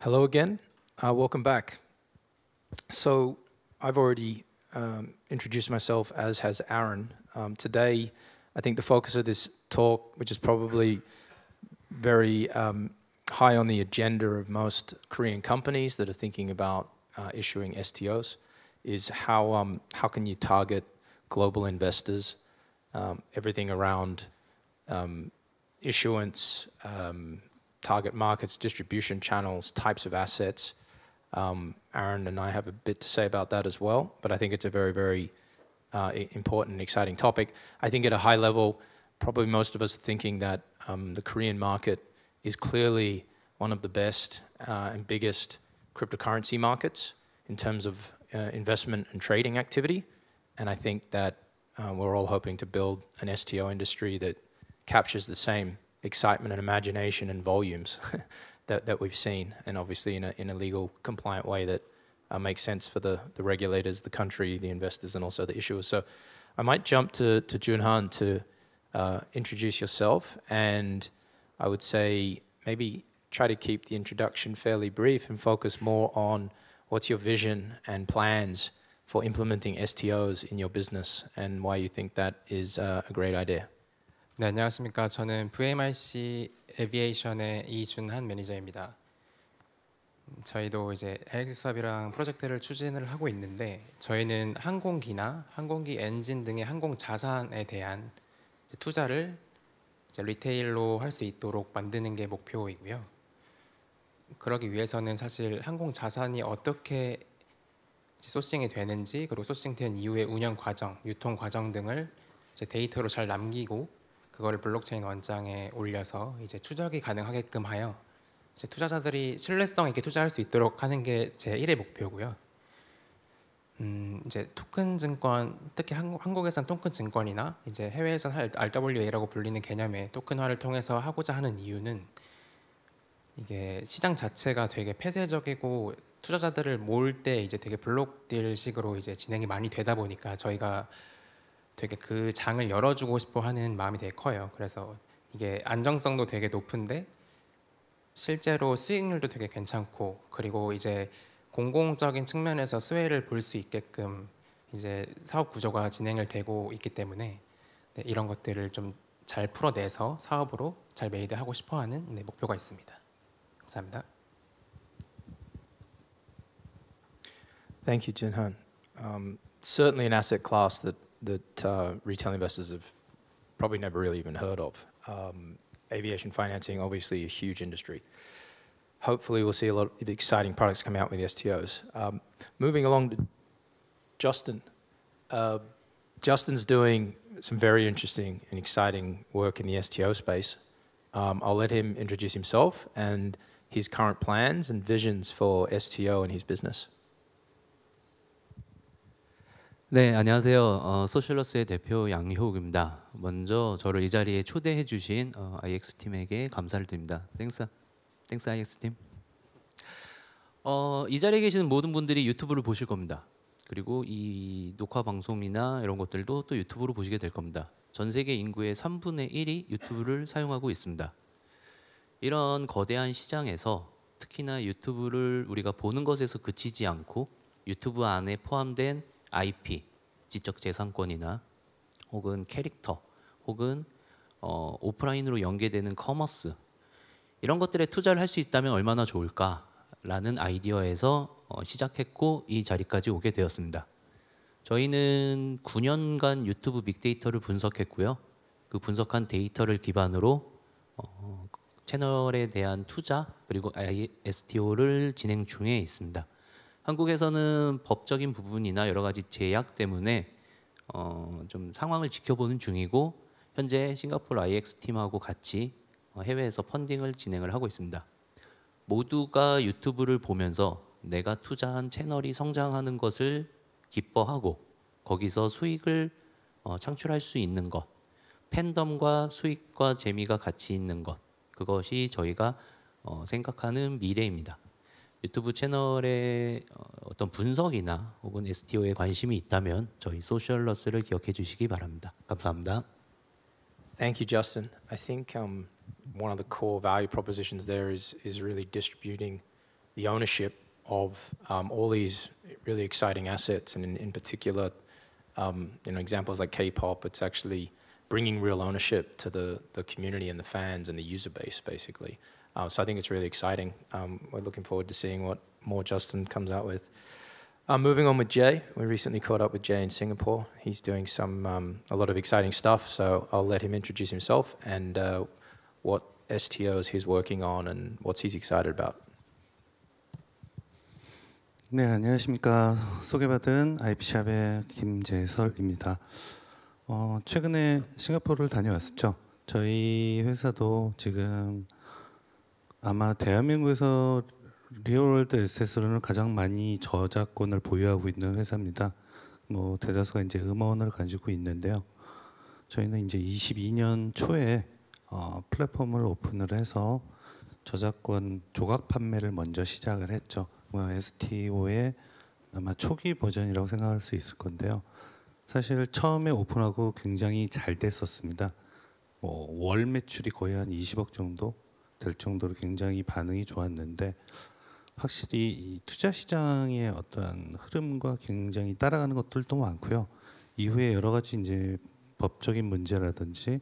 Hello again. Uh, welcome back. So I've already um, introduced myself, as has Aaron. Um, today, I think the focus of this talk, which is probably very um, high on the agenda of most Korean companies that are thinking about uh, issuing STOs, is how um, how can you target global investors? Um, everything around um, issuance, um, target markets, distribution channels, types of assets. Um, Aaron and I have a bit to say about that as well, but I think it's a very, very uh, important and exciting topic. I think at a high level, probably most of us are thinking that um, the Korean market is clearly one of the best uh, and biggest cryptocurrency markets in terms of uh, investment and trading activity. And I think that uh, we're all hoping to build an STO industry that captures the same excitement and imagination and volumes that, that we've seen, and obviously in a, in a legal compliant way that uh, makes sense for the, the regulators, the country, the investors, and also the issuers. So I might jump to, to Junhan to uh, introduce yourself, and I would say maybe try to keep the introduction fairly brief and focus more on what's your vision and plans for implementing STOs in your business and why you think that is uh, a great idea. 네, 안녕하십니까. 저는 VMIC 에비에이션의 이준한 매니저입니다. 저희도 이제 LX 수업이랑 프로젝트를 추진을 하고 있는데 저희는 항공기나 항공기 엔진 등의 항공 자산에 대한 투자를 리테일로 할 수 있도록 만드는 게 목표이고요. 그러기 위해서는 사실 항공 자산이 어떻게 소싱이 되는지 그리고 소싱된 이후의 운영 과정, 유통 과정 등을 데이터로 잘 남기고 그걸 블록체인 원장에 올려서 이제 추적이 가능하게끔 하여 이제 투자자들이 신뢰성 있게 투자할 수 있도록 하는 게 제 1의 목표고요. 음, 이제 토큰 증권 특히 한국, 에선 토큰 증권이나 이제 해외에선 RWA라고 불리는 개념의 토큰화를 통해서 하고자 하는 이유는 이게 시장 자체가 되게 폐쇄적이고 투자자들을 모을 때 이제 되게 블록딜식으로 이제 진행이 많이 되다 보니까 저희가 되게 그 장을 열어주고 싶어 하는 마음이 되게 커요. 그래서 이게 안정성도 되게 높은데 실제로 수익률도 되게 괜찮고 그리고 이제 공공적인 측면에서 수혜를 볼 수 있게끔 이제 사업 구조가 진행을 되고 있기 때문에 네, 이런 것들을 좀 잘 풀어내서 사업으로 잘 메이드하고 싶어하는 네, 목표가 있습니다. 감사합니다. Thank you, Jinhan. Um, certainly an asset class that that uh, retail investors have probably never really even heard of. Um, aviation financing, obviously a huge industry. Hopefully, we'll see a lot of exciting products come out with the STOs. Um, moving along to Justin. Uh, Justin's doing some very interesting and exciting work in the STO space. Um, I'll let him introduce himself and his current plans and visions for STO and his business. 네, 안녕하세요. 어, 소셜러스의 대표 양효욱입니다. 먼저 저를 이 자리에 초대해 주신 어, IX팀에게 감사를 드립니다. 땡스. 땡스 IX팀. 어, 이 자리에 계시는 모든 분들이 유튜브를 보실 겁니다. 그리고 이 녹화 방송이나 이런 것들도 또 유튜브로 보시게 될 겁니다. 전 세계 인구의 3분의 1이 유튜브를 사용하고 있습니다. 이런 거대한 시장에서 특히나 유튜브를 우리가 보는 것에서 그치지 않고 유튜브 안에 포함된 IP, 지적재산권이나 혹은 캐릭터, 혹은 어, 오프라인으로 연계되는 커머스 이런 것들에 투자를 할 수 있다면 얼마나 좋을까라는 아이디어에서 어, 시작했고 이 자리까지 오게 되었습니다. 저희는 9년간 유튜브 빅데이터를 분석했고요. 그 분석한 데이터를 기반으로 어, 채널에 대한 투자 그리고 STO를 진행 중에 있습니다. 한국에서는 법적인 부분이나 여러 가지 제약 때문에 어, 좀 상황을 지켜보는 중이고 현재 싱가포르 IX 팀하고 같이 어, 해외에서 펀딩을 진행을 하고 있습니다. 모두가 유튜브를 보면서 내가 투자한 채널이 성장하는 것을 기뻐하고 거기서 수익을 어, 창출할 수 있는 것, 팬덤과 수익과 재미가 같이 있는 것, 그것이 저희가 어, 생각하는 미래입니다. 유튜브 어떤 분석이나 혹은 STO에 관심이 있다면 저희 소셜러스를 기억해 주시기 바랍니다. 감사합니다. Thank you, Justin. I think um, one of the core value propositions there is is really distributing the ownership of um, all these really exciting assets, and in, in particular, um, you know, examples like K-pop. It's actually bringing real ownership to the the community and the fans and the user base, basically. Uh, so I think it's really exciting. Um, we're looking forward to seeing what more Justin comes out with. Uh, moving on with Jay, we recently caught up with Jay in Singapore. He's doing some um, a lot of exciting stuff, so I'll let him introduce himself and uh, what STOs he's working on and what he's excited about. 네, 안녕하십니까. 소개받은 IP샵의 김재설입니다. 어, 최근에 싱가포르를 다녀왔었죠. 저희 회사도 지금 아마 대한민국에서 리얼월드 에셋스로는 가장 많이 저작권을 보유하고 있는 회사입니다. 뭐 대다수가 이제 음원을 가지고 있는데요. 저희는 이제 22년 초에 어, 플랫폼을 오픈을 해서 저작권 조각 판매를 먼저 시작을 했죠. 뭐 STO의 아마 초기 버전이라고 생각할 수 있을 건데요. 사실 처음에 오픈하고 굉장히 잘 됐었습니다. 뭐 월 매출이 거의 한 20억 정도 될 정도로 굉장히 반응이 좋았는데 확실히 이 투자 시장의 어떤 흐름과 굉장히 따라가는 것들도 많고요. 이후에 여러 가지 이제 법적인 문제라든지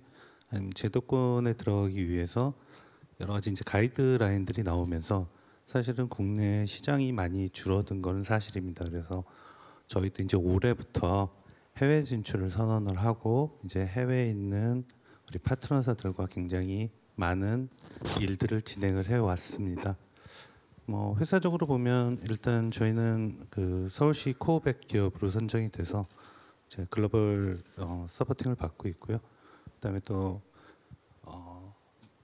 아니면 제도권에 들어가기 위해서 여러 가지 이제 가이드라인들이 나오면서 사실은 국내 시장이 많이 줄어든 것은 사실입니다. 그래서 저희도 이제 올해부터 해외 진출을 선언을 하고 이제 해외에 있는 우리 파트너사들과 굉장히 많은 일들을 진행을 해 왔습니다. 뭐 회사적으로 보면 일단 저희는 그 서울시 코어백 기업으로 선정이 돼서 제 글로벌 어, 서포팅을 받고 있고요. 그다음에 또 어,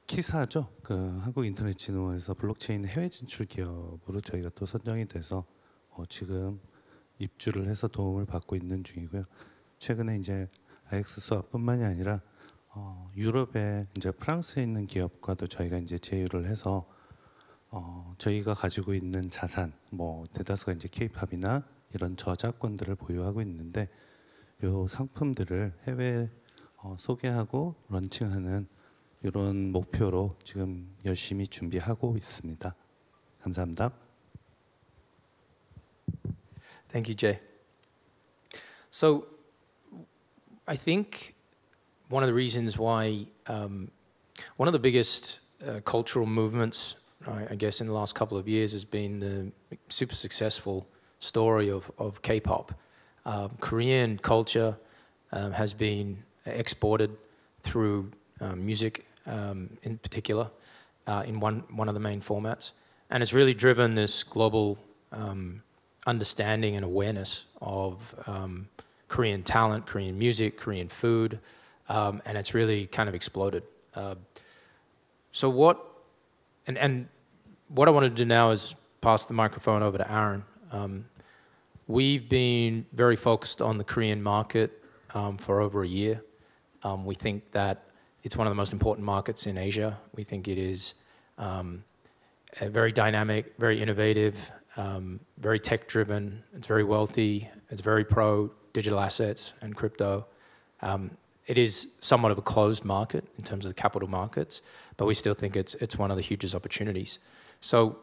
키사죠. 그 한국 인터넷 진흥원에서 블록체인 해외 진출 기업으로 저희가 또 선정이 돼서 어, 지금 입주를 해서 도움을 받고 있는 중이고요. 최근에 이제 IX 수학뿐만이 아니라 어, 유럽에 이제 프랑스에 있는 기업과도 저희가 이제 제휴를 해서 어, 저희가 가지고 있는 자산, 뭐 대다수가 이제 K-팝이나 이런 저작권들을 보유하고 있는데 요 상품들을 해외 어, 소개하고 런칭하는 이런 목표로 지금 열심히 준비하고 있습니다. 감사합니다. Thank you, Jay. So I think one of the reasons why um, one of the biggest uh, cultural movements, right, I guess, in the last couple of years has been the super successful story of, of K-pop. Um, Korean culture um, has been exported through um, music um, in particular uh, in one, one of the main formats. And it's really driven this global um, understanding and awareness of Korean talent, Korean music, Korean food, um, and it's really kind of exploded. Uh, so what, and, and what I want to do now is pass the microphone over to Aaron. Um, we've been very focused on the Korean market um, for over a year. Um, we think that it's one of the most important markets in Asia. We think it is um, very dynamic, very innovative, um, very tech driven, it's very wealthy, it's very pro digital assets and crypto. Um, it is somewhat of a closed market in terms of the capital markets, but we still think it's, it's one of the hugest opportunities. So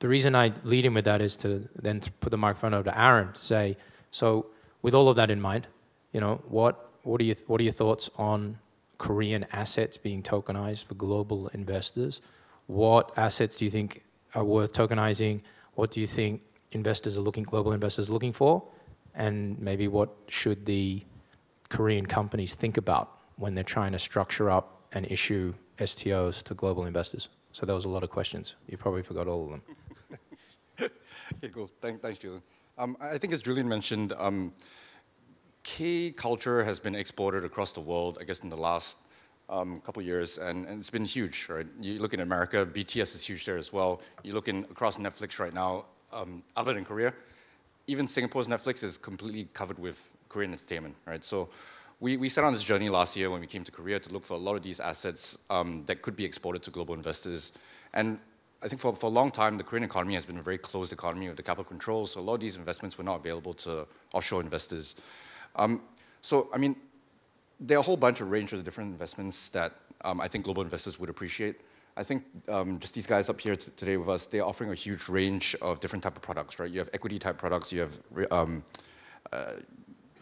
the reason I lead in with that is to then to put the microphone over to Aaron to say, so with all of that in mind, you know, what, what, are, your, what are your thoughts on Korean assets being tokenized for global investors? What assets do you think are worth tokenizing? What do you think investors are looking, global investors looking for? And maybe what should the Korean companies think about when they're trying to structure up and issue STOs to global investors? So there was a lot of questions. You probably forgot all of them. okay, cool. Thank, thanks, Julian. Um, I think as Julian mentioned, um, K culture has been exported across the world, I guess, in the last um, couple years, and, and, it's been huge, right? You look in America, BTS is huge there as well. You look in across Netflix right now, um, other than Korea, even Singapore's Netflix is completely covered with Korean entertainment, right? So we, we set on this journey last year when we came to Korea to look for a lot of these assets um, that could be exported to global investors. And I think for, for a long time, the Korean economy has been a very closed economy with the capital controls, so a lot of these investments were not available to offshore investors. Um, so, I mean, there are a whole bunch of range of different investments that um, I think global investors would appreciate. I think um, just these guys up here today with us, they're offering a huge range of different type of products, right? You have equity type products, you have um, uh,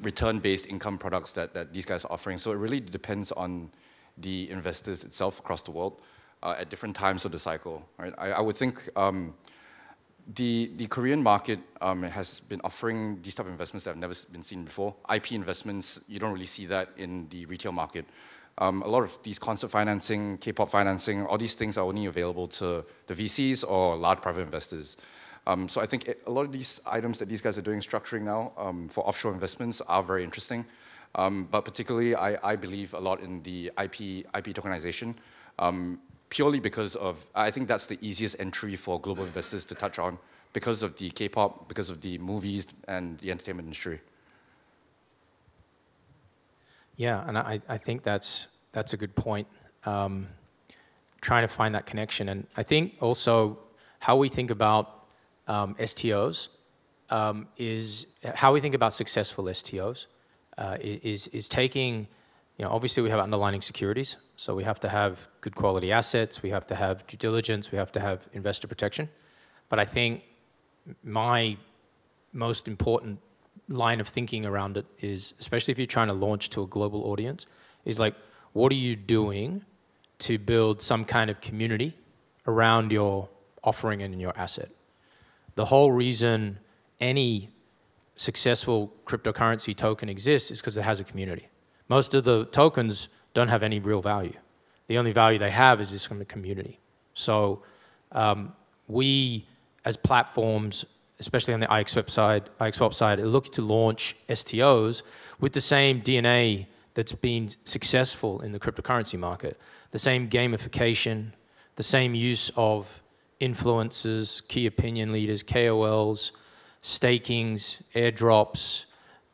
return-based income products that, that these guys are offering. So it really depends on the investors itself across the world uh, at different times of the cycle. Right? I, I would think um, the, the Korean market um, has been offering these type of investments that have never been seen before. IP investments, you don't really see that in the retail market. Um, a lot of these concert financing, K-pop financing, all these things are only available to the VCs or large private investors. Um, so I think it, a lot of these items that these guys are doing structuring now um, for offshore investments are very interesting. Um, but particularly, I, I, believe a lot in the IP, IP tokenization, um, purely because of, I think that's the easiest entry for global investors to touch on because of the K-pop, because of the movies and the entertainment industry. Yeah, and I, I think that's, that's a good point. Um, trying to find that connection. And I think also how we think about um, STOs um, is how we think about successful STOs uh, is, is taking, you know, obviously we have underlining securities. So we have to have good quality assets. We have to have due diligence. We have to have investor protection. But I think my most important line of thinking around it is, especially if you're trying to launch to a global audience, is like, what are you doing to build some kind of community around your offering and your asset? the whole reason any successful cryptocurrency token exists is because it has a community. Most of the tokens don't have any real value. The only value they have is this from the community. So um, we, as platforms, especially on the IXSwap side, IXSwap side, are looking to launch STOs with the same DNA that's been successful in the cryptocurrency market, the same gamification, the same use of influencers, key opinion leaders, KOLs, stakings, airdrops,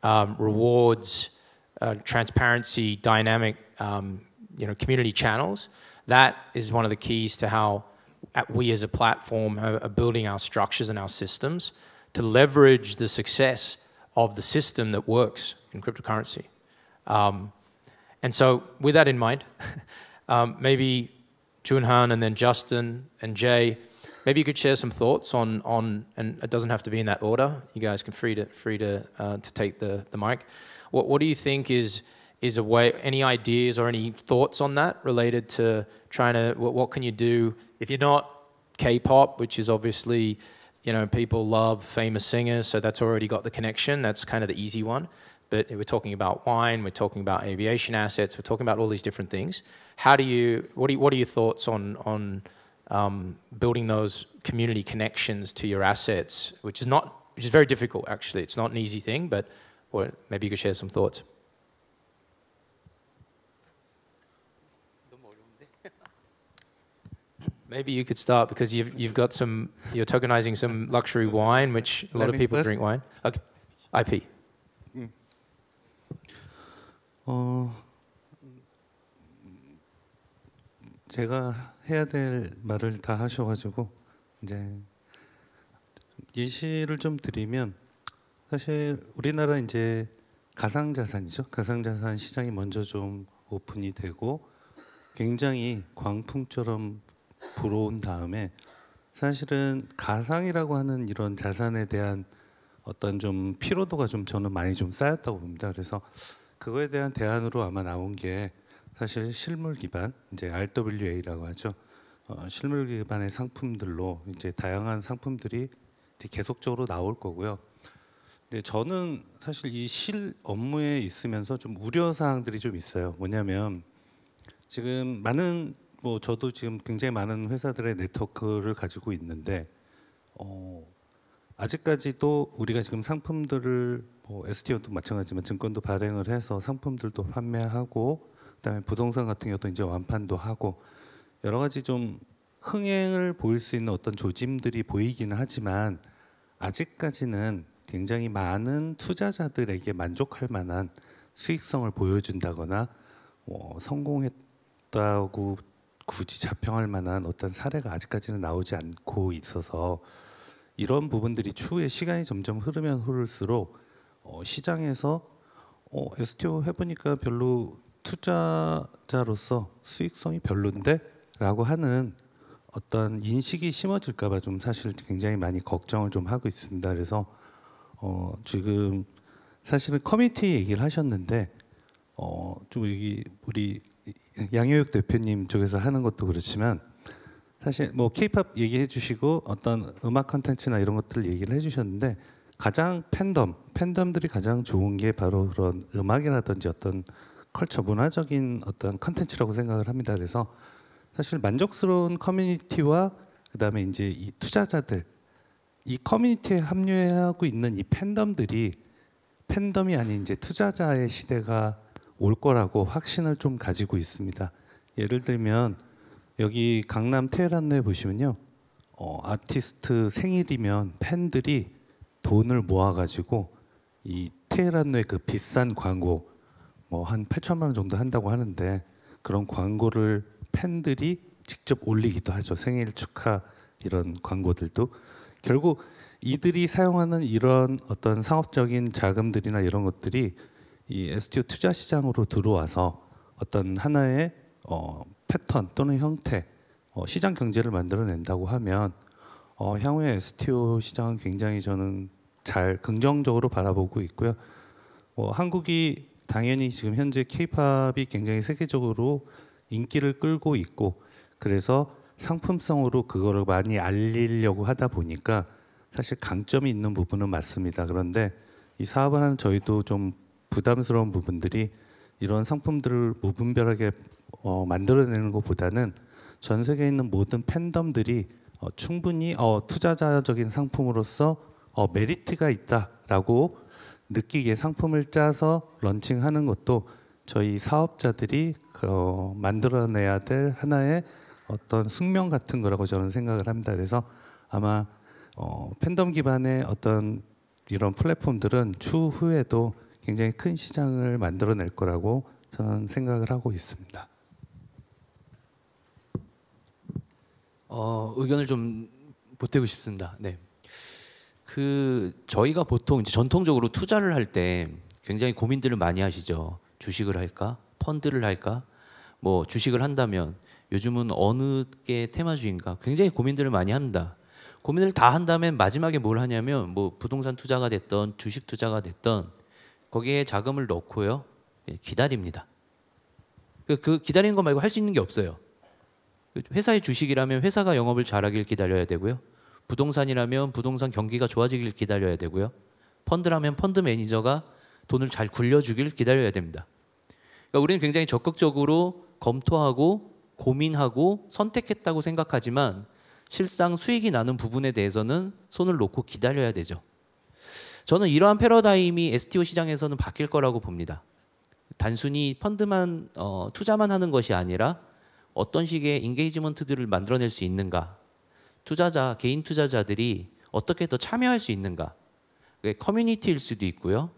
um, rewards, uh, transparency, dynamic, um, you know, community channels. That is one of the keys to how we as a platform are building our structures and our systems to leverage the success of the system that works in cryptocurrency. Um, and so, with that in mind, um, maybe Junhan and then Justin and Jay Maybe you could share some thoughts on on, and it doesn't have to be in that order. You guys can free to free to uh, to take the the mic. What what do you think is is a way? Any ideas or any thoughts on that related to trying to what, what can you do if you're not K-pop, which is obviously you know people love famous singers, so that's already got the connection. That's kind of the easy one. But we're talking about wine, we're talking about aviation assets, we're talking about all these different things. How do you? What do you, What are your thoughts on on um, building those community connections to your assets, which is not, which is very difficult actually. It's not an easy thing, but well, maybe you could share some thoughts. Maybe you could start because you've, you've got some, you're tokenizing some luxury wine, which a lot Let of people first. drink wine. Okay, IP. Mm. 제가 해야 될 말을 다 하셔가지고 이제 예시를 좀 드리면 사실 우리나라 이제 가상 자산이죠. 가상 자산 시장이 먼저 좀 오픈이 되고 굉장히 광풍처럼 불어온 다음에 사실은 가상이라고 하는 이런 자산에 대한 어떤 좀 피로도가 좀 저는 많이 좀 쌓였다고 봅니다. 그래서 그거에 대한 대안으로 아마 나온 게 사실 실물 기반 이제 RWA라고 하죠. 어, 실물 기반의 상품들로 이제 다양한 상품들이 이제 계속적으로 나올 거고요. 근데 저는 사실 이 실 업무에 있으면서 좀 우려 사항들이 좀 있어요. 뭐냐면 지금 많은 뭐 저도 지금 굉장히 많은 회사들의 네트워크를 가지고 있는데 어, 아직까지도 우리가 지금 상품들을 뭐 STO도 마찬가지지만 증권도 발행을 해서 상품들도 판매하고 그다음에 부동산 같은 경우도 이제 완판도 하고 여러 가지 좀 흥행을 보일 수 있는 어떤 조짐들이 보이기는 하지만 아직까지는 굉장히 많은 투자자들에게 만족할 만한 수익성을 보여준다거나 뭐 성공했다고 굳이 자평할 만한 어떤 사례가 아직까지는 나오지 않고 있어서 이런 부분들이 추후에 시간이 점점 흐르면 흐를수록 어, 시장에서 어, STO 해보니까 별로 투자자로서 수익성이 별론데라고 하는 어떤 인식이 심어질까봐 좀 사실 굉장히 많이 걱정을 좀 하고 있습니다. 그래서 어 지금 사실은 커뮤니티 얘기를 하셨는데 어좀 여기 우리 양효혁 대표님 쪽에서 하는 것도 그렇지만 사실 뭐 케이팝 얘기해 주시고 어떤 음악 컨텐츠나 이런 것들을 얘기를 해 주셨는데 가장 팬덤 팬덤들이 가장 좋은 게 바로 그런 음악이라든지 어떤 컬처 문화적인 어떤 컨텐츠라고 생각을 합니다. 그래서 사실 만족스러운 커뮤니티와 그다음에 이제 이 투자자들 이 커뮤니티에 합류하고 있는 이 팬덤들이 팬덤이 아닌 이제 투자자의 시대가 올 거라고 확신을 좀 가지고 있습니다. 예를 들면 여기 강남 테헤란로에 보시면요. 어, 아티스트 생일이면 팬들이 돈을 모아가지고 이 테헤란로의 그 비싼 광고 뭐한 8천만 원 정도 한다고 하는데 그런 광고를 팬들이 직접 올리기도 하죠. 생일 축하 이런 광고들도 결국 이들이 사용하는 이런 어떤 상업적인 자금들이나 이런 것들이 이 STO 투자 시장으로 들어와서 어떤 하나의 어, 패턴 또는 형태 어, 시장 경제를 만들어낸다고 하면 어, 향후에 STO 시장은 굉장히 저는 잘 긍정적으로 바라보고 있고요. 뭐 한국이 당연히 지금 현재 케이팝이 굉장히 세계적으로 인기를 끌고 있고 그래서 상품성으로 그거를 많이 알리려고 하다 보니까 사실 강점이 있는 부분은 맞습니다. 그런데 이 사업을 하는 저희도 좀 부담스러운 부분들이 이런 상품들을 무분별하게 어, 만들어내는 것보다는 전 세계에 있는 모든 팬덤들이 어, 충분히 어, 투자자적인 상품으로서 어, 메리트가 있다라고 느끼게 상품을 짜서 런칭하는 것도 저희 사업자들이 어, 만들어내야 될 하나의 어떤 숙명 같은 거라고 저는 생각을 합니다. 그래서 아마 어, 팬덤 기반의 어떤 이런 플랫폼들은 추후에도 굉장히 큰 시장을 만들어낼 거라고 저는 생각을 하고 있습니다. 어, 의견을 좀 보태고 싶습니다. 네. 그 저희가 보통 이제 전통적으로 투자를 할 때 굉장히 고민들을 많이 하시죠. 주식을 할까? 펀드를 할까? 뭐 주식을 한다면 요즘은 어느 게 테마주인가? 굉장히 고민들을 많이 합니다. 고민을 다한다면 마지막에 뭘 하냐면 뭐 부동산 투자가 됐던 주식 투자가 됐던 거기에 자금을 넣고요. 예, 기다립니다. 그, 그 기다리는 거 말고 할 수 있는 게 없어요. 회사의 주식이라면 회사가 영업을 잘하길 기다려야 되고요. 부동산이라면 부동산 경기가 좋아지길 기다려야 되고요. 펀드라면 펀드 매니저가 돈을 잘 굴려주길 기다려야 됩니다. 그러니까 우리는 굉장히 적극적으로 검토하고 고민하고 선택했다고 생각하지만 실상 수익이 나는 부분에 대해서는 손을 놓고 기다려야 되죠. 저는 이러한 패러다임이 STO 시장에서는 바뀔 거라고 봅니다. 단순히 펀드만 어, 투자만 하는 것이 아니라 어떤 식의 인게이지먼트들을 만들어낼 수 있는가 투자자, 개인 투자자들이 어떻게 더 참여할 수 있는가. 그게 커뮤니티일 수도 있고요.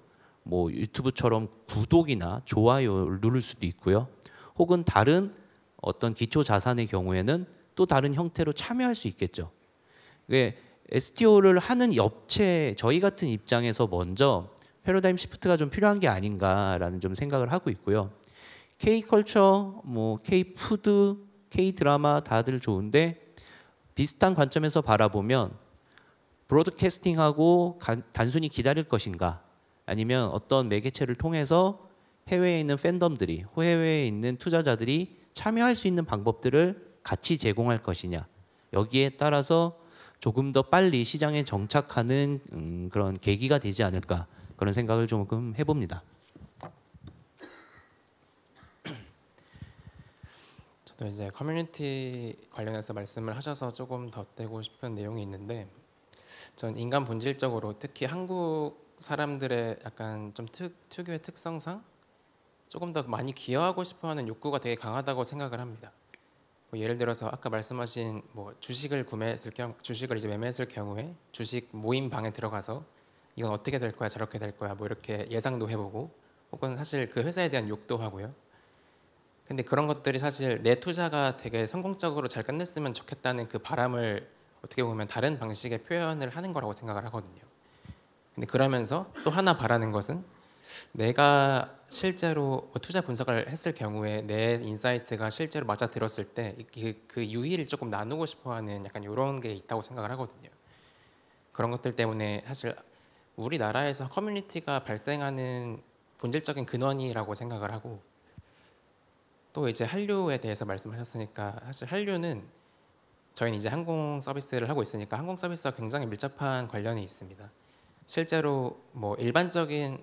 뭐 유튜브처럼 구독이나 좋아요를 누를 수도 있고요. 혹은 다른 어떤 기초 자산의 경우에는 또 다른 형태로 참여할 수 있겠죠. 그게 STO를 하는 업체 저희 같은 입장에서 먼저 패러다임 시프트가 좀 필요한 게 아닌가라는 좀 생각을 하고 있고요. K 컬처, 뭐 K 푸드, K 드라마 다들 좋은데 비슷한 관점에서 바라보면 브로드캐스팅하고 단순히 기다릴 것인가 아니면 어떤 매개체를 통해서 해외에 있는 팬덤들이 해외에 있는 투자자들이 참여할 수 있는 방법들을 같이 제공할 것이냐 여기에 따라서 조금 더 빨리 시장에 정착하는 음, 그런 계기가 되지 않을까 그런 생각을 조금 해봅니다. 또 이제 커뮤니티 관련해서 말씀을 하셔서 조금 더대고 싶은 내용이 있는데 전 인간 본질적으로 특히 한국 사람들의 약간 좀 특, 특유의 특성상 조금 더 많이 기여하고 싶어하는 욕구가 되게 강하다고 생각을 합니다. 뭐 예를 들어서 아까 말씀하신 뭐 주식을 구매했을 경우, 주식을 이제 매매했을 경우에 주식 모임 방에 들어가서 이건 어떻게 될 거야, 저렇게 될 거야, 뭐 이렇게 예상도 해보고, 혹은 사실 그 회사에 대한 욕도 하고요. 근데 그런 것들이 사실 내 투자가 되게 성공적으로 잘 끝냈으면 좋겠다는 그 바람을 어떻게 보면 다른 방식의 표현을 하는 거라고 생각을 하거든요. 근데 그러면서 또 하나 바라는 것은 내가 실제로 뭐 투자 분석을 했을 경우에 내 인사이트가 실제로 맞아 들었을 때그그 그 유의를 조금 나누고 싶어하는 약간 이런 게 있다고 생각을 하거든요. 그런 것들 때문에 사실 우리나라에서 커뮤니티가 발생하는 본질적인 근원이라고 생각을 하고 또 이제 한류에 대해서 말씀하셨으니까 사실 한류는 저희는 이제 항공 서비스를 하고 있으니까 항공 서비스와 굉장히 밀접한 관련이 있습니다. 실제로 뭐 일반적인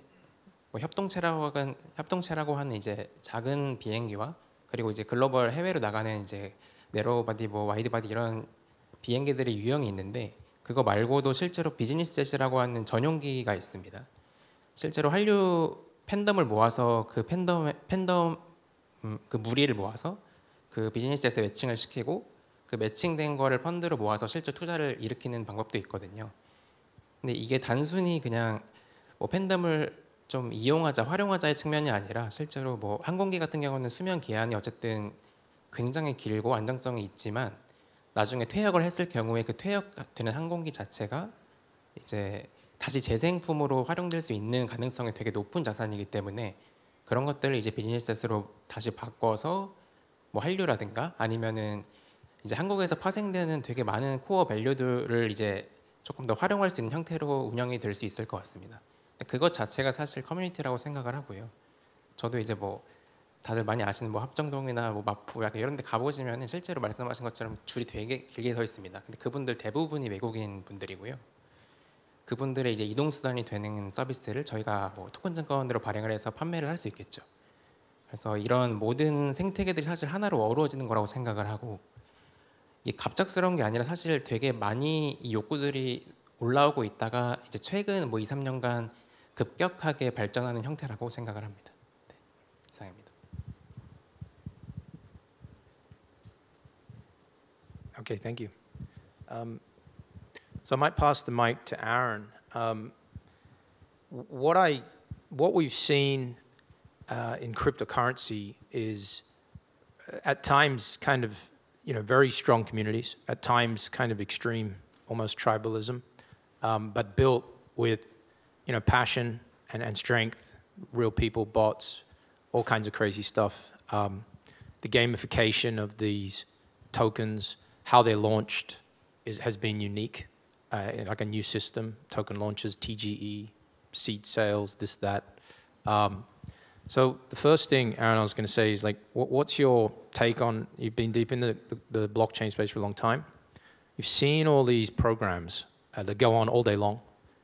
뭐 협동체라고 하는 협동체라고 하는 이제 작은 비행기와 그리고 이제 글로벌 해외로 나가는 이제 네로바디 뭐 와이드바디 이런 비행기들의 유형이 있는데 그거 말고도 실제로 비즈니스 젯이라고 하는 전용기가 있습니다. 실제로 한류 팬덤을 모아서 그 팬덤 팬덤 음, 그 무리를 모아서 그 비즈니스에서 매칭을 시키고 그 매칭된 거를 펀드로 모아서 실제 투자를 일으키는 방법도 있거든요. 근데 이게 단순히 그냥 뭐 팬덤을 좀 이용하자 활용하자의 측면이 아니라 실제로 뭐 항공기 같은 경우는 수면 기한이 어쨌든 굉장히 길고 안정성이 있지만 나중에 퇴역을 했을 경우에 그 퇴역되는 항공기 자체가 이제 다시 재생품으로 활용될 수 있는 가능성이 되게 높은 자산이기 때문에 그런 것들을 이제 비즈니스로 다시 바꿔서 뭐 한류라든가 아니면은 이제 한국에서 파생되는 되게 많은 코어 밸류들을 이제 조금 더 활용할 수 있는 형태로 운영이 될 수 있을 것 같습니다. 그것 자체가 사실 커뮤니티라고 생각을 하고요. 저도 이제 뭐 다들 많이 아시는 뭐 합정동이나 뭐 마포 약간 이런 데 가보시면 실제로 말씀하신 것처럼 줄이 되게 길게 서 있습니다. 근데 그분들 대부분이 외국인 분들이고요. 그분들의 이제 이동 수단이 되는 서비스를 저희가 뭐 토큰 증권으로 발행을 해서 판매를 할 수 있겠죠. 그래서 이런 모든 생태계들이 사실 하나로 어우러지는 거라고 생각을 하고 이 갑작스러운 게 아니라 사실 되게 많이 이 욕구들이 올라오고 있다가 이제 최근 뭐 2, 3년간 급격하게 발전하는 형태라고 생각을 합니다. 네, 이상입니다. Okay, thank you. Um, So I might pass the mic to Aaron. Um, what I, what we've seen uh, in cryptocurrency is, uh, at times, kind of, you know, very strong communities. At times, kind of extreme, almost tribalism, um, but built with, you know, passion and, and strength. Real people, bots, all kinds of crazy stuff. Um, the gamification of these tokens, how they're launched, is, has been unique uh, like a new system, token launches, TGE, seed sales, this, that. Um, so the first thing, Aaron, I was going to say is like, what, what's your take on, you've been deep in the, the, the, blockchain space for a long time. You've seen all these programs uh, that go on all day long,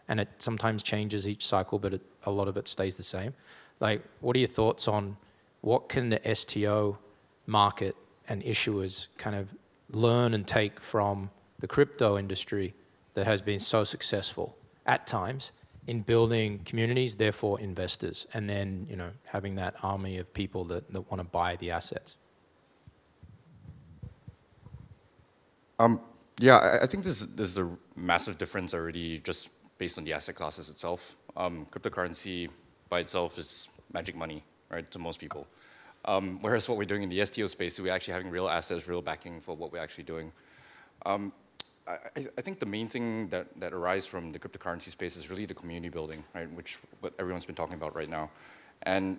and it sometimes changes each cycle, but it, a lot of it stays the same. Like, what are your thoughts on what can the STO market and issuers kind of learn and take from the crypto industry that has been so successful at times in building communities, therefore investors, and then you know having that army of people that, that want to buy the assets. Um, yeah, I think there's, there's a massive difference already just based on the asset classes itself. Um, cryptocurrency by itself is magic money, right, to most people. Um, whereas what we're doing in the STO space, we're actually having real assets, real backing for what we're actually doing. Um, I, I, think the main thing that, that arises from the cryptocurrency space is really the community building, right? Which what everyone's been talking about right now. And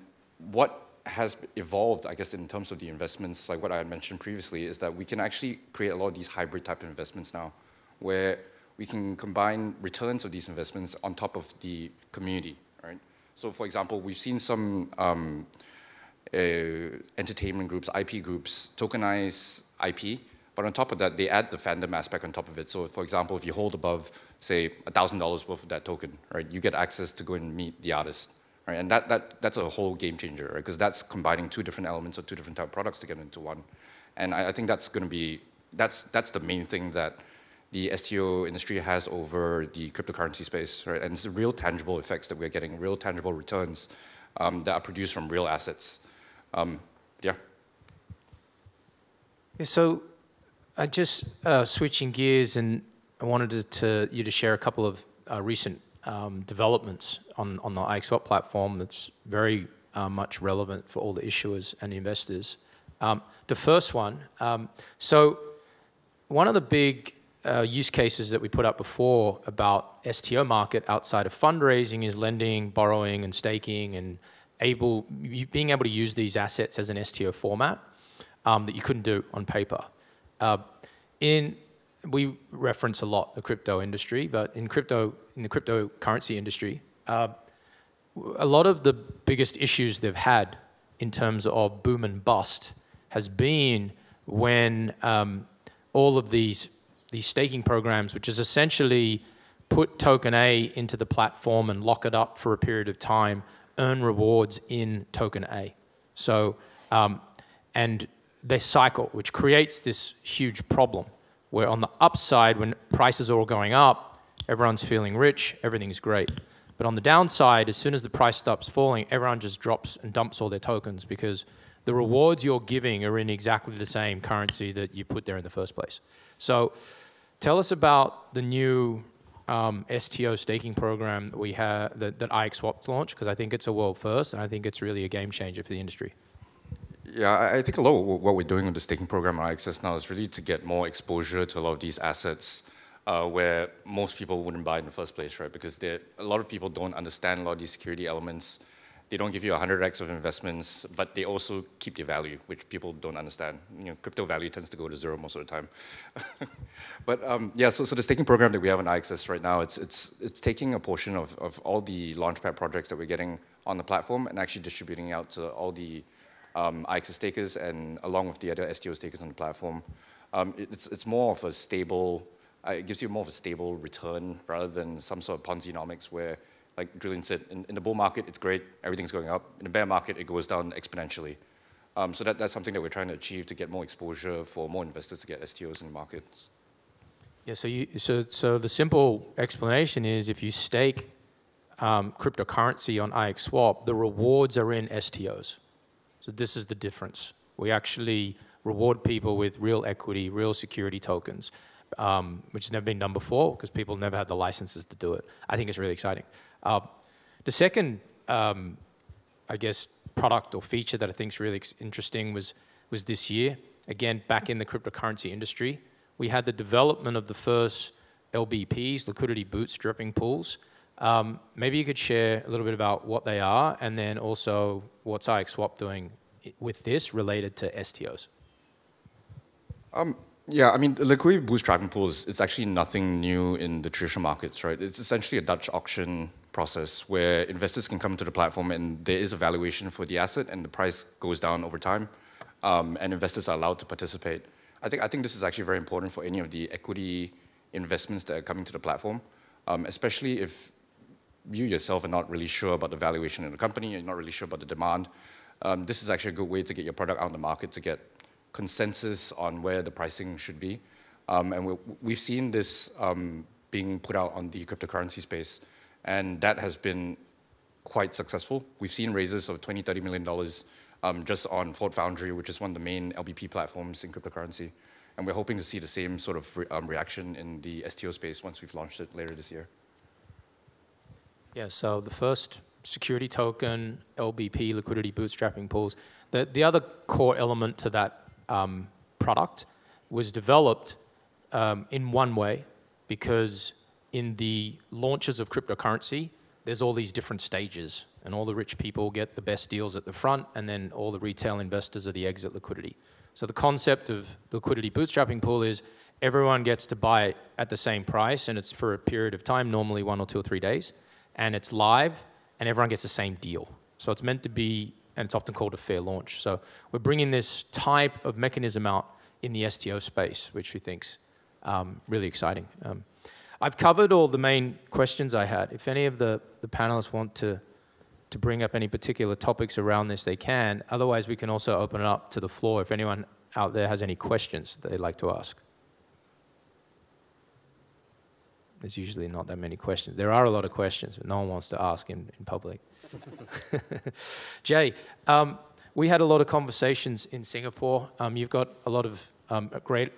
what has evolved, I guess, in terms of the investments, like what I mentioned previously, is that we can actually create a lot of these hybrid type of investments now, where we can combine returns of these investments on top of the community, right? So, for example, we've seen some um, uh, entertainment groups, IP groups, tokenize IP, but on top of that, they add the fandom aspect on top of it. So for example, if you hold above, say, $1,000 worth of that token, right, you get access to go and meet the artist. Right? And that, that, that's a whole game changer, right? Because that's combining two different elements or two different type of products together into one. And I, I think that's going to be, that's, that's the main thing that the STO industry has over the cryptocurrency space, right? And it's real tangible effects that we're getting, real tangible returns um, that are produced from real assets. Um, yeah. yeah. So I uh, just uh, switching gears, and I wanted to, to, you to share a couple of uh, recent um, developments on, on the IXWAP platform that's very uh, much relevant for all the issuers and investors. Um, the first one, um, so one of the big uh, use cases that we put up before about STO market outside of fundraising is lending, borrowing, and staking, and able being able to use these assets as an STO format um, that you couldn't do on paper. Uh, in we reference a lot the crypto industry, but in crypto in the cryptocurrency industry, uh, a lot of the biggest issues they've had in terms of boom and bust has been when um, all of these these staking programs, which is essentially put token A into the platform and lock it up for a period of time, earn rewards in token A. So um, and they cycle, which creates this huge problem where on the upside, when prices are all going up, everyone's feeling rich, everything's great. But on the downside, as soon as the price stops falling, everyone just drops and dumps all their tokens because the rewards you're giving are in exactly the same currency that you put there in the first place. So tell us about the new um, STO staking program that we have that, that IXSwap launched because I think it's a world first and I think it's really a game changer for the industry. Yeah, I think a lot of what we're doing on the staking program at IXS now is really to get more exposure to a lot of these assets uh, where most people wouldn't buy in the first place, right? Because a lot of people don't understand a lot of these security elements. They don't give you 100x of investments, but they also keep the value, which people don't understand. You know, crypto value tends to go to zero most of the time. but um, yeah, so, so the staking program that we have in IXS right now, it's, it's, it's taking a portion of, of all the Launchpad projects that we're getting on the platform and actually distributing out to all the um, stakers and along with the other STO stakers on the platform. Um, it's, it's more of a stable, uh, it gives you more of a stable return rather than some sort of Ponzi economics. where, like Julian said, in, in the bull market, it's great, everything's going up. In the bear market, it goes down exponentially. Um, so that, that's something that we're trying to achieve to get more exposure for more investors to get STOs in the markets. Yeah, so, you, so, so the simple explanation is if you stake um, cryptocurrency on IX Swap, the rewards are in STOs. So this is the difference. We actually reward people with real equity, real security tokens, um, which has never been done before because people never had the licenses to do it. I think it's really exciting. Uh, the second, um, I guess, product or feature that I think is really interesting was, was this year. Again, back in the cryptocurrency industry, we had the development of the first LBPs, liquidity bootstrapping pools, um, maybe you could share a little bit about what they are and then also what's IX doing with this related to STOs? Um, yeah, I mean, Liquid boost trading is it's actually nothing new in the traditional markets, right? It's essentially a Dutch auction process where investors can come to the platform and there is a valuation for the asset and the price goes down over time um, and investors are allowed to participate. I think, I think this is actually very important for any of the equity investments that are coming to the platform, um, especially if you yourself are not really sure about the valuation in the company, you're not really sure about the demand, um, this is actually a good way to get your product out in the market to get consensus on where the pricing should be. Um, and we have seen this um, being put out on the cryptocurrency space, and that has been quite successful. We've seen raises of 20, 30 million dollars um, just on Ford Foundry, which is one of the main LBP platforms in cryptocurrency. And we're hoping to see the same sort of re um, reaction in the STO space once we've launched it later this year. Yeah, so the first security token, LBP, liquidity bootstrapping pools. The, the other core element to that um, product was developed um, in one way because in the launches of cryptocurrency, there's all these different stages and all the rich people get the best deals at the front and then all the retail investors are the exit liquidity. So the concept of liquidity bootstrapping pool is everyone gets to buy at the same price and it's for a period of time, normally one or two or three days and it's live, and everyone gets the same deal. So it's meant to be, and it's often called a fair launch. So we're bringing this type of mechanism out in the STO space, which we think's um, really exciting. Um, I've covered all the main questions I had. If any of the, the panelists want to, to bring up any particular topics around this, they can. Otherwise, we can also open it up to the floor if anyone out there has any questions that they'd like to ask. There's usually not that many questions. There are a lot of questions, but no one wants to ask in, in public. Jay, um, we had a lot of conversations in Singapore. Um, you've got a lot of um, great,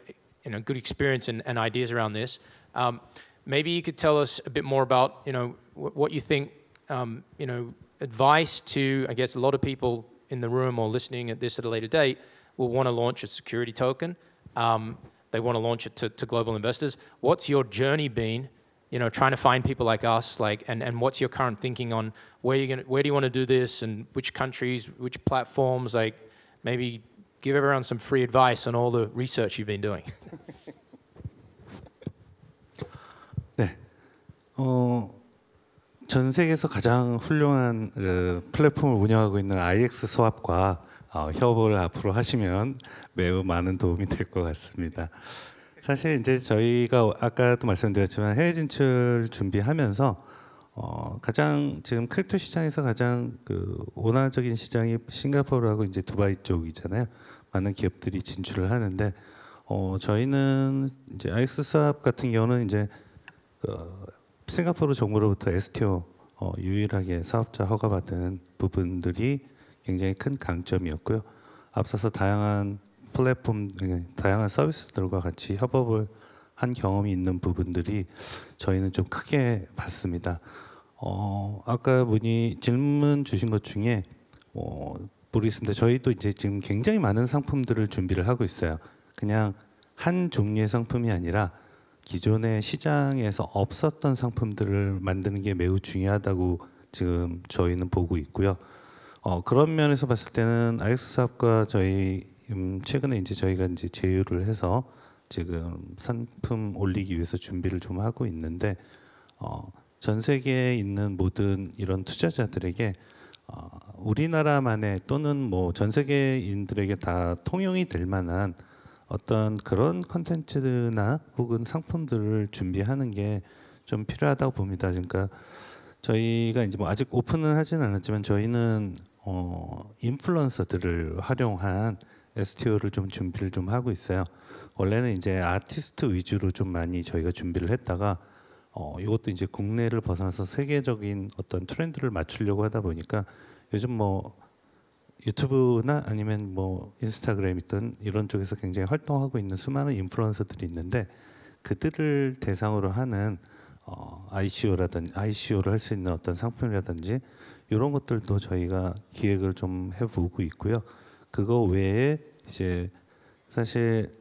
you know, good experience and, and ideas around this. Um, maybe you could tell us a bit more about, you know, what you think, um, you know, advice to, I guess, a lot of people in the room or listening at this at a later date will want to launch a security token. Um, they want to launch it to, to global investors. What's your journey been? You know, trying to find people like us, like, and, and what's your current thinking on where you gonna, where do you want to do this, and which countries, which platforms? Like, maybe give everyone some free advice on all the research you've been doing. 네, 어, 전 세계에서 가장 훌륭한 그 플랫폼을 운영하고 있는 IX 스왑과 어, 협업을 앞으로 하시면 매우 많은 도움이 될 것 같습니다. 사실 이제 저희가 아까도 말씀드렸지만 해외 진출 준비하면서 어, 가장 지금 크립토 시장에서 가장 그 온화적인 시장이 싱가포르하고 이제 두바이 쪽이잖아요. 많은 기업들이 진출을 하는데 어, 저희는 이제 아이스 사업 같은 경우는 이제 그 싱가포르 정부로부터 STO 어, 유일하게 사업자 허가받은 부분들이 굉장히 큰 강점이었고요. 앞서서 다양한 플랫폼, 네, 다양한 서비스들과 같이 협업을 한 경험이 있는 부분들이 저희는 좀 크게 봤습니다. 어, 아까 문의 질문 주신 것 중에 어, 모르겠습니다. 저희도 이제 지금 굉장히 많은 상품들을 준비를 하고 있어요. 그냥 한 종류의 상품이 아니라 기존의 시장에서 없었던 상품들을 만드는 게 매우 중요하다고 지금 저희는 보고 있고요. 어, 그런 면에서 봤을 때는 IX 사업과 저희 음, 최근에 이제 저희가 이제 제휴를 해서 지금 상품 올리기 위해서 준비를 좀 하고 있는데 어, 전 세계에 있는 모든 이런 투자자들에게 어, 우리나라만의 또는 뭐 전 세계인들에게 다 통용이 될 만한 어떤 그런 컨텐츠나 혹은 상품들을 준비하는 게 좀 필요하다고 봅니다. 그러니까 저희가 이제 뭐 아직 오픈은 하지는 않았지만 저희는 어, 인플루언서들을 활용한 STO를 좀 준비를 좀 하고 있어요. 원래는 이제 아티스트 위주로 좀 많이 저희가 준비를 했다가 어, 이것도 이제 국내를 벗어나서 세계적인 어떤 트렌드를 맞추려고 하다 보니까 요즘 뭐 유튜브나 아니면 뭐 인스타그램이든 이런 쪽에서 굉장히 활동하고 있는 수많은 인플루언서들이 있는데 그들을 대상으로 하는 어, ICO라든지 ICO를 할 수 있는 어떤 상품이라든지 이런 것들도 저희가 기획을 좀 해보고 있고요. 그거 외에 이제 사실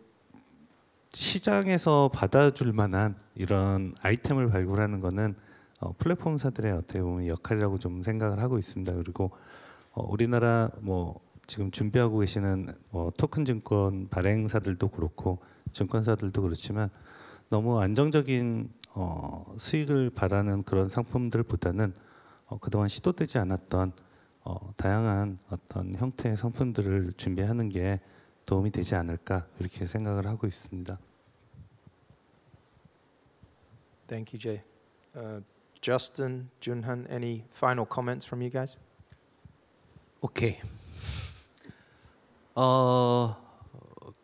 시장에서 받아줄 만한 이런 아이템을 발굴하는 거는 어, 플랫폼사들의 어떻게 보면 역할이라고 좀 생각을 하고 있습니다. 그리고 어, 우리나라 뭐 지금 준비하고 계시는 뭐 토큰 증권 발행사들도 그렇고 증권사들도 그렇지만 너무 안정적인 어, 수익을 바라는 그런 상품들보다는 어, 그동안 시도되지 않았던 어, 다양한 어떤 형태의 상품들을 준비하는 게 도움이 되지 않을까 이렇게 생각을 하고 있습니다. Thank you, Jay. Uh, Justin, Junhan, any final comments from you guys? Okay. 어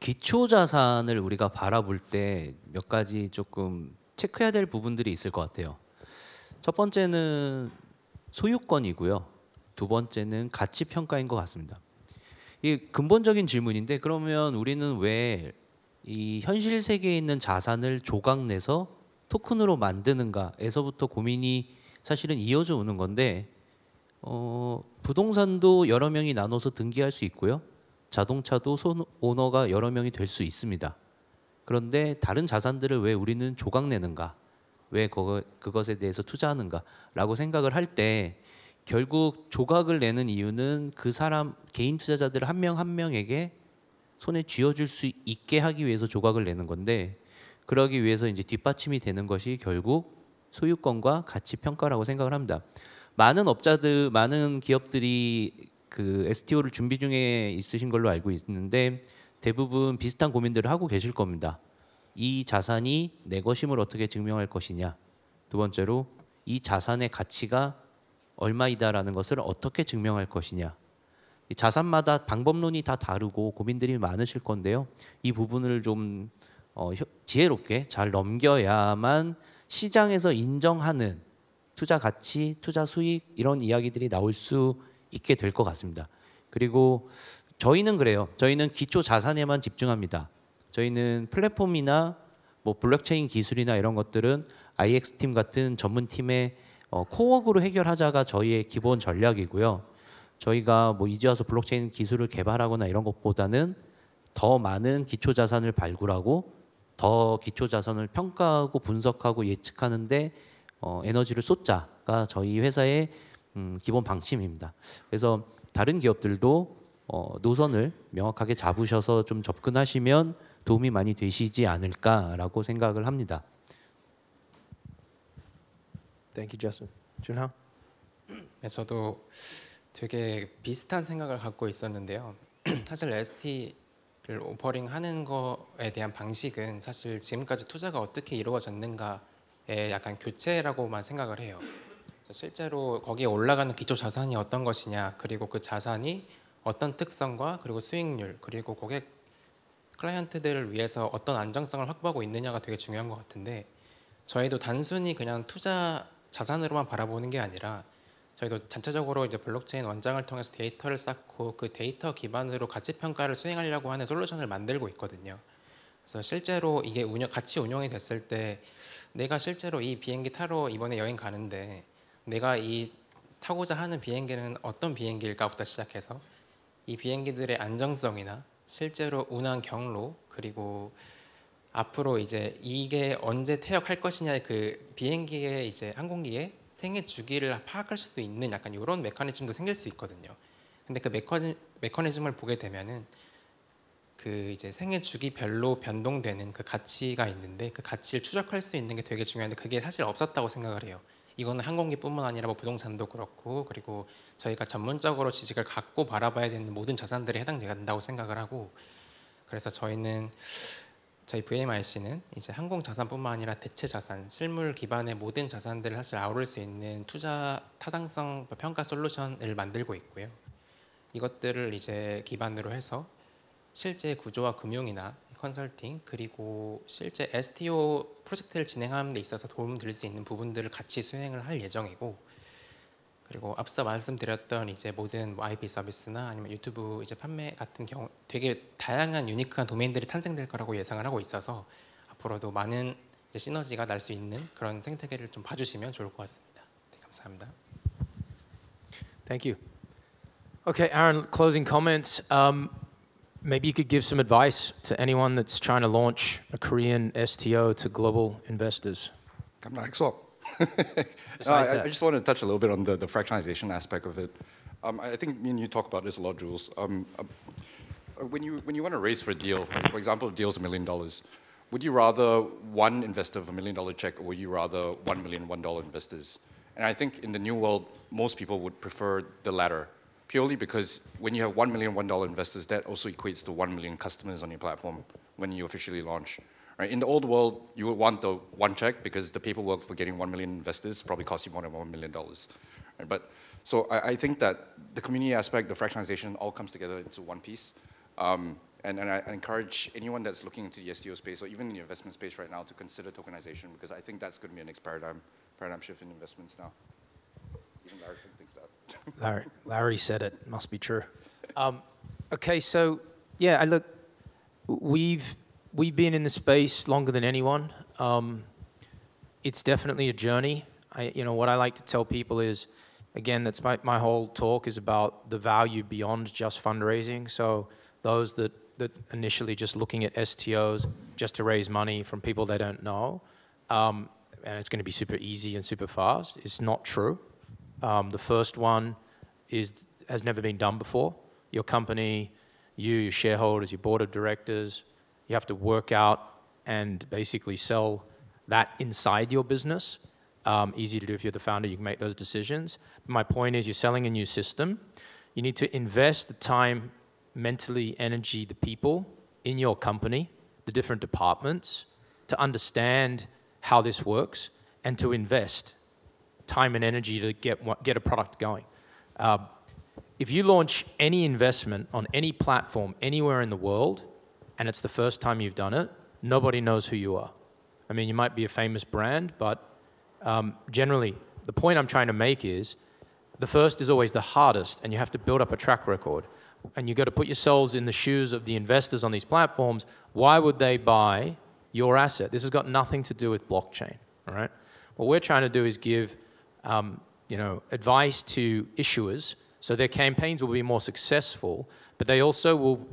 기초 자산을 우리가 바라볼 때 몇 가지 조금 체크해야 될 부분들이 있을 것 같아요. 첫 번째는 소유권이고요. 두 번째는 가치 평가인 것 같습니다. 이 근본적인 질문인데 그러면 우리는 왜 이 현실 세계에 있는 자산을 조각내서 토큰으로 만드는가에서부터 고민이 사실은 이어져 오는 건데 어, 부동산도 여러 명이 나눠서 등기할 수 있고요. 자동차도 손 오너가 여러 명이 될 수 있습니다. 그런데 다른 자산들을 왜 우리는 조각내는가? 왜 그거, 그것에 대해서 투자하는가라고 생각을 할 때 결국 조각을 내는 이유는 그 사람 개인 투자자들 한 명 한 명에게 손에 쥐어줄 수 있게 하기 위해서 조각을 내는 건데 그러기 위해서 이제 뒷받침이 되는 것이 결국 소유권과 가치 평가라고 생각을 합니다. 많은 업자들, 많은 기업들이 그 STO를 준비 중에 있으신 걸로 알고 있는데 대부분 비슷한 고민들을 하고 계실 겁니다. 이 자산이 내 것임을 어떻게 증명할 것이냐. 두 번째로 이 자산의 가치가 얼마이다라는 것을 어떻게 증명할 것이냐. 자산마다 방법론이 다 다르고 고민들이 많으실 건데요. 이 부분을 좀 어, 지혜롭게 잘 넘겨야만 시장에서 인정하는 투자 가치, 투자 수익 이런 이야기들이 나올 수 있게 될 것 같습니다. 그리고 저희는 그래요. 저희는 기초 자산에만 집중합니다. 저희는 플랫폼이나 뭐 블록체인 기술이나 이런 것들은 IX 팀 같은 전문 팀의 어, 코어으로 해결하자가 저희의 기본 전략이고요. 저희가 뭐 이제 와서 블록체인 기술을 개발하거나 이런 것보다는 더 많은 기초 자산을 발굴하고 더 기초 자산을 평가하고 분석하고 예측하는데 어, 에너지를 쏟자가 저희 회사의 음, 기본 방침입니다. 그래서 다른 기업들도 어, 노선을 명확하게 잡으셔서 좀 접근하시면 도움이 많이 되시지 않을까라고 생각을 합니다. Thank you, Justin. 준하. 네, 저도 되게 비슷한 생각을 갖고 있었는데요. 사실 ST를 오퍼링하는 거에 대한 방식은 사실 지금까지 투자가 어떻게 이루어졌는가에 약간 교체라고만 생각을 해요. 실제로 거기에 올라가는 기초 자산이 어떤 것이냐 그리고 그 자산이 어떤 특성과 그리고 수익률 그리고 고객 클라이언트들을 위해서 어떤 안정성을 확보하고 있느냐가 되게 중요한 것 같은데 저희도 단순히 그냥 투자 자산으로만 바라보는 게 아니라 저희도 전체적으로 이제 블록체인 원장을 통해서 데이터를 쌓고 그 데이터 기반으로 가치 평가를 수행하려고 하는 솔루션을 만들고 있거든요. 그래서 실제로 이게 운영 같이 운영이 됐을 때 내가 실제로 이 비행기 타러 이번에 여행 가는데 내가 이 타고자 하는 비행기는 어떤 비행기일까부터 시작해서 이 비행기들의 안정성이나 실제로 운항 경로 그리고 앞으로 이제 이게 언제 퇴역할 것이냐의 그 비행기의 이제 항공기의 생애 주기를 파악할 수도 있는 약간 이런 메커니즘도 생길 수 있거든요. 근데 그 메커니, 즘을 보게 되면은 그 이제 생애 주기별로 변동되는 그 가치가 있는데 그 가치를 추적할 수 있는 게 되게 중요한데 그게 사실 없었다고 생각을 해요. 이거는 항공기뿐만 아니라 뭐 부동산도 그렇고 그리고 저희가 전문적으로 지식을 갖고 바라봐야 되는 모든 자산들에 해당된다고 생각을 하고 그래서 저희는 저희 VMIC는 이제 항공 자산뿐만 아니라 대체 자산, 실물 기반의 모든 자산들을 사실 아우를 수 있는 투자 타당성 평가 솔루션을 만들고 있고요. 이것들을 이제 기반으로 해서 실제 구조와 금융이나 컨설팅 그리고 실제 STO 프로젝트를 진행하는 데 있어서 도움 드릴 수 있는 부분들을 같이 수행을 할 예정이고 그리고 앞서 말씀드렸던 이제 모든 뭐 IP 서비스나 아니면 유튜브 이제 판매 같은 경우 되게 다양한 유니크한 도메인들이 탄생될 거라고 예상을 하고 있어서 앞으로도 많은 시너지가 날 수 있는 그런 생태계를 좀 봐주시면 좋을 것 같습니다. 네, 감사합니다. Thank you. Okay, Aaron, closing comments. Um, Maybe you could give some advice to anyone that's trying to launch a Korean STO to global investors. Come next I, I just wanted to touch a little bit on the, the fractionalization aspect of it. Um, I think you talk about this a lot, Jules. Um, uh, when, you, when you want to raise for a deal, for example, if a deal's a million dollars, would you rather one investor of a million dollar check or would you rather one million one dollar investors? And I think in the new world, most people would prefer the latter purely because when you have $1 million $1 investors, that also equates to 1 million customers on your platform when you officially launch. Right? In the old world, you would want the one check because the paperwork for getting 1 million investors probably costs you more than $1 million. Right? But So I, I, think that the community aspect, the fractionalization, all comes together into one piece. Um, and, and I encourage anyone that's looking into the STO space or even in the investment space right now to consider tokenization because I think that's going to be the next paradigm, paradigm shift in investments now. Larry, Larry said it. Must be true. Um, okay, so yeah, I look. We've we've been in the space longer than anyone. Um, it's definitely a journey. I, you know, what I like to tell people is, again, that's my, my whole talk is about the value beyond just fundraising. So those that, that initially just looking at STOs just to raise money from people they don't know, um, and it's going to be super easy and super fast, is not true. Um, the first one is has never been done before. Your company, you, your shareholders, your board of directors, you have to work out and basically sell that inside your business. Um, easy to do if you're the founder, you can make those decisions. But my point is, you're selling a new system. You need to invest the time, mentally, energy, the people in your company, the different departments, to understand how this works and to invest time and energy to get, get a product going. Uh, if you launch any investment on any platform anywhere in the world, and it's the first time you've done it, nobody knows who you are. I mean, you might be a famous brand, but um, generally, the point I'm trying to make is the first is always the hardest, and you have to build up a track record. And you've got to put yourselves in the shoes of the investors on these platforms. Why would they buy your asset? This has got nothing to do with blockchain, all right? What we're trying to do is give um, you know, advice to issuers so their campaigns will be more successful, but they also will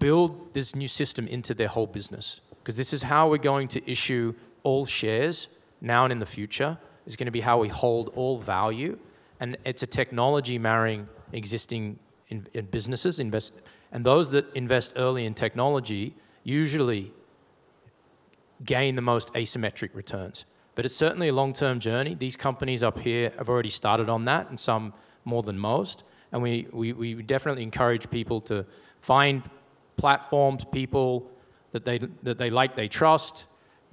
build this new system into their whole business because this is how we're going to issue all shares now and in the future. It's going to be how we hold all value, and it's a technology marrying existing in, in businesses invest, and those that invest early in technology usually gain the most asymmetric returns. But it's certainly a long-term journey. These companies up here have already started on that, and some more than most. And we, we, we definitely encourage people to find platforms, people that they, that they like, they trust,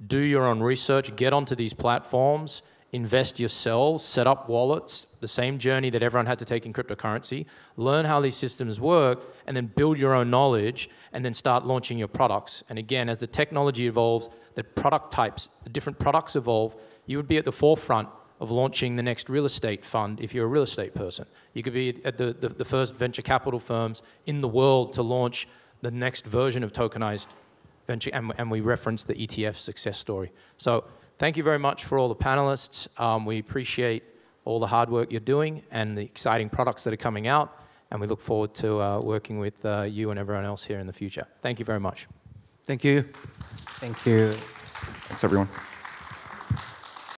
do your own research, get onto these platforms, invest yourself, set up wallets, the same journey that everyone had to take in cryptocurrency, learn how these systems work, and then build your own knowledge, and then start launching your products. And again, as the technology evolves, the product types, the different products evolve, you would be at the forefront of launching the next real estate fund if you're a real estate person. You could be at the, the, the first venture capital firms in the world to launch the next version of tokenized venture, and, and we reference the ETF success story. So Thank you very much for all the panelists. Um, we appreciate all the hard work you're doing and the exciting products that are coming out. And we look forward to uh, working with uh, you and everyone else here in the future. Thank you very much. Thank you. Thank you. Thanks, everyone.